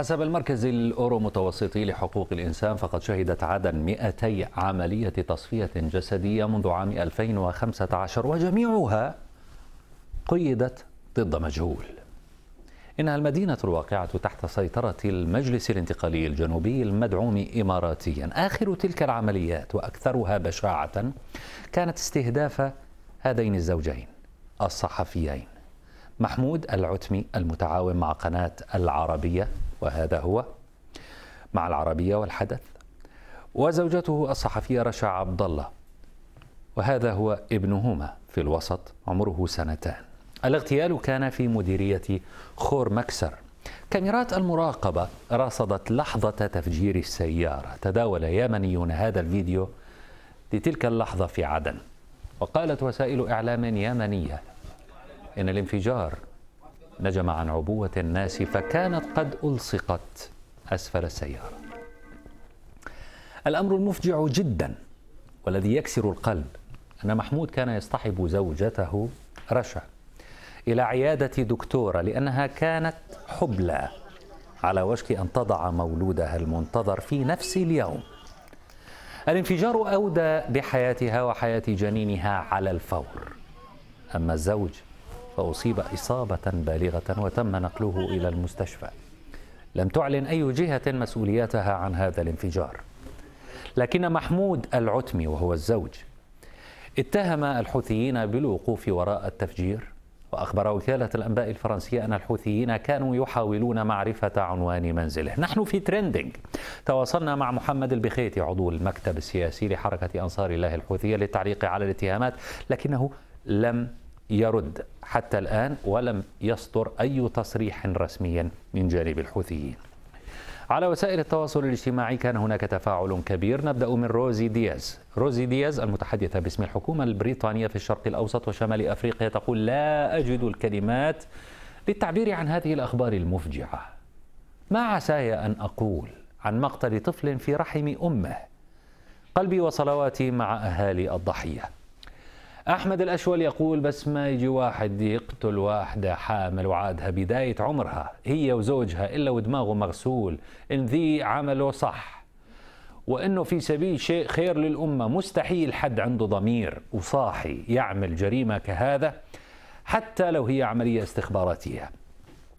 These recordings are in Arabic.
حسب المركز الأورو متوسطي لحقوق الإنسان فقد شهدت عدن 200 عملية تصفية جسدية منذ عام 2015 وجميعها قيدت ضد مجهول إنها المدينة الواقعة تحت سيطرة المجلس الانتقالي الجنوبي المدعوم إماراتيا آخر تلك العمليات وأكثرها بشاعة كانت استهداف هذين الزوجين الصحفيين محمود العتمي المتعاون مع قناة العربية وهذا هو مع العربية والحدث وزوجته الصحفية رشا عبد الله وهذا هو ابنهما في الوسط عمره سنتان الاغتيال كان في مديرية خور مكسر كاميرات المراقبة رصدت لحظة تفجير السيارة تداول يمنيون هذا الفيديو لتلك اللحظة في عدن وقالت وسائل إعلام يمنية إن الانفجار نجم عن عبوة الناس فكانت قد ألصقت أسفل السيارة الأمر المفجع جدا والذي يكسر القلب أن محمود كان يصطحب زوجته رشا إلى عيادة دكتورة لأنها كانت حبلى على وشك أن تضع مولودها المنتظر في نفس اليوم الانفجار أودى بحياتها وحياة جنينها على الفور أما الزوج فأصيب إصابة بالغة وتم نقله إلى المستشفى لم تعلن أي جهة مسؤوليتها عن هذا الانفجار لكن محمود العتمي وهو الزوج اتهم الحوثيين بالوقوف وراء التفجير وأخبر وكالة الأنباء الفرنسية أن الحوثيين كانوا يحاولون معرفة عنوان منزله نحن في ترندنج تواصلنا مع محمد البخيتي عضو المكتب السياسي لحركة أنصار الله الحوثية للتعليق على الاتهامات لكنه لم يرد حتى الآن ولم يصدر أي تصريح رسمي من جانب الحوثيين على وسائل التواصل الاجتماعي كان هناك تفاعل كبير نبدأ من روزي دياز روزي دياز المتحدثة باسم الحكومة البريطانية في الشرق الأوسط وشمال أفريقيا تقول لا أجد الكلمات للتعبير عن هذه الأخبار المفجعة ما عساي أن أقول عن مقتل طفل في رحم أمه قلبي وصلواتي مع أهالي الضحية أحمد الأشول يقول بس ما يجي واحد يقتل واحدة حامل وعادها بداية عمرها هي وزوجها إلا ودماغه مغسول إن ذي عمله صح وإنه في سبيل شيء خير للأمة مستحيل حد عنده ضمير وصاحي يعمل جريمة كهذا حتى لو هي عملية استخباراتية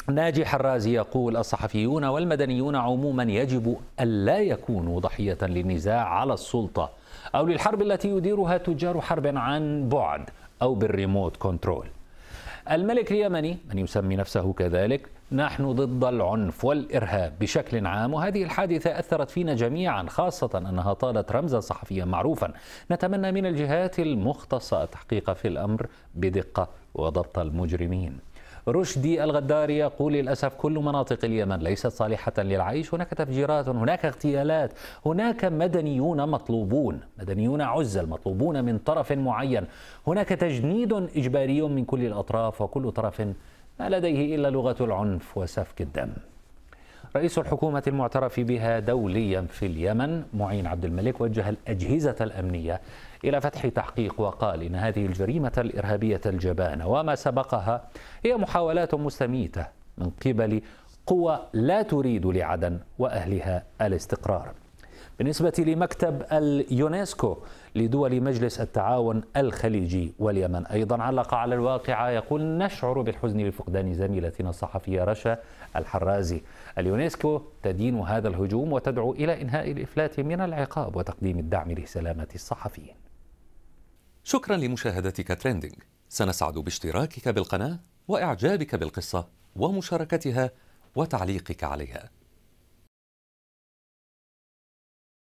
ناجي حرازي يقول الصحفيون والمدنيون عموما يجب ألا يكونوا ضحية للنزاع على السلطة أو للحرب التي يديرها تجار حرب عن بعد أو بالريموت كنترول الملك اليمني من يسمي نفسه كذلك نحن ضد العنف والإرهاب بشكل عام وهذه الحادثة أثرت فينا جميعا خاصة أنها طالت رمزا صحفيا معروفا نتمنى من الجهات المختصة التحقيق في الأمر بدقة وضبط المجرمين رشدي الغداري يقول للأسف كل مناطق اليمن ليست صالحة للعيش هناك تفجيرات هناك اغتيالات هناك مدنيون مطلوبون مدنيون عزل مطلوبون من طرف معين هناك تجنيد إجباري من كل الأطراف وكل طرف ما لديه إلا لغة العنف وسفك الدم رئيس الحكومة المعترف بها دوليا في اليمن معين عبد الملك وجه الأجهزة الأمنية إلى فتح تحقيق وقال إن هذه الجريمة الإرهابية الجبانة وما سبقها هي محاولات مستميتة من قبل قوى لا تريد لعدن وأهلها الاستقرار بالنسبة لمكتب اليونسكو لدول مجلس التعاون الخليجي واليمن أيضا علق على الواقعة يقول نشعر بالحزن لفقدان زميلتنا الصحفية رشا الحرازي اليونسكو تدين هذا الهجوم وتدعو إلى إنهاء الإفلات من العقاب وتقديم الدعم لسلامة الصحفيين شكرا لمشاهدتك تريندينج سنسعد باشتراكك بالقناة وإعجابك بالقصة ومشاركتها وتعليقك عليها